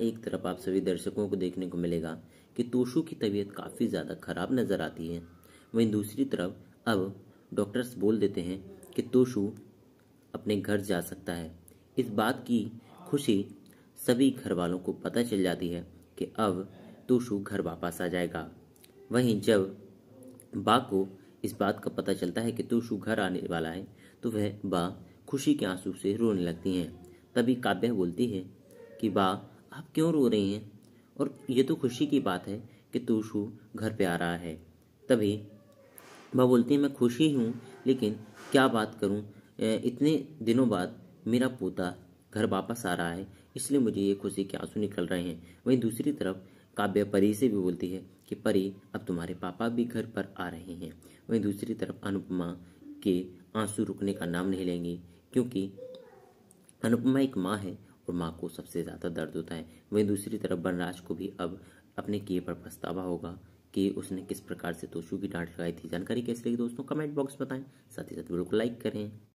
एक तरफ आप सभी दर्शकों को देखने को मिलेगा कि तोशु की तबीयत काफ़ी ज़्यादा ख़राब नज़र आती है वहीं दूसरी तरफ अब डॉक्टर्स बोल देते हैं कि तोशु अपने घर जा सकता है इस बात की खुशी सभी घर वालों को पता चल जाती है कि अब तोशु घर वापस आ जाएगा वहीं जब बा को इस बात का पता चलता है कि तोशु घर आने वाला है तो वह बा खुशी के आंसू से रोने लगती हैं तभी काव्या बोलती है कि बा आप क्यों रो रही हैं और ये तो खुशी की बात है कि तुशु घर पे आ रहा है तभी वह बोलती है मैं खुशी हूँ लेकिन क्या बात करूँ इतने दिनों बाद मेरा पोता घर वापस आ रहा है इसलिए मुझे ये खुशी के आंसू निकल रहे हैं वहीं दूसरी तरफ काव्य परी से भी बोलती है कि परी अब तुम्हारे पापा भी घर पर आ रहे हैं वहीं दूसरी तरफ अनुपमा के आंसू रुकने का नाम नहीं लेंगे क्योंकि अनुपमा एक माँ है और माँ को सबसे ज़्यादा दर्द होता है वहीं दूसरी तरफ बनराज को भी अब अपने किए पर पछतावा होगा कि उसने किस प्रकार से तोशु की डांट लगाई थी जानकारी कैसे लगी दोस्तों कमेंट बॉक्स बताएं साथ ही साथ वीडियो को लाइक करें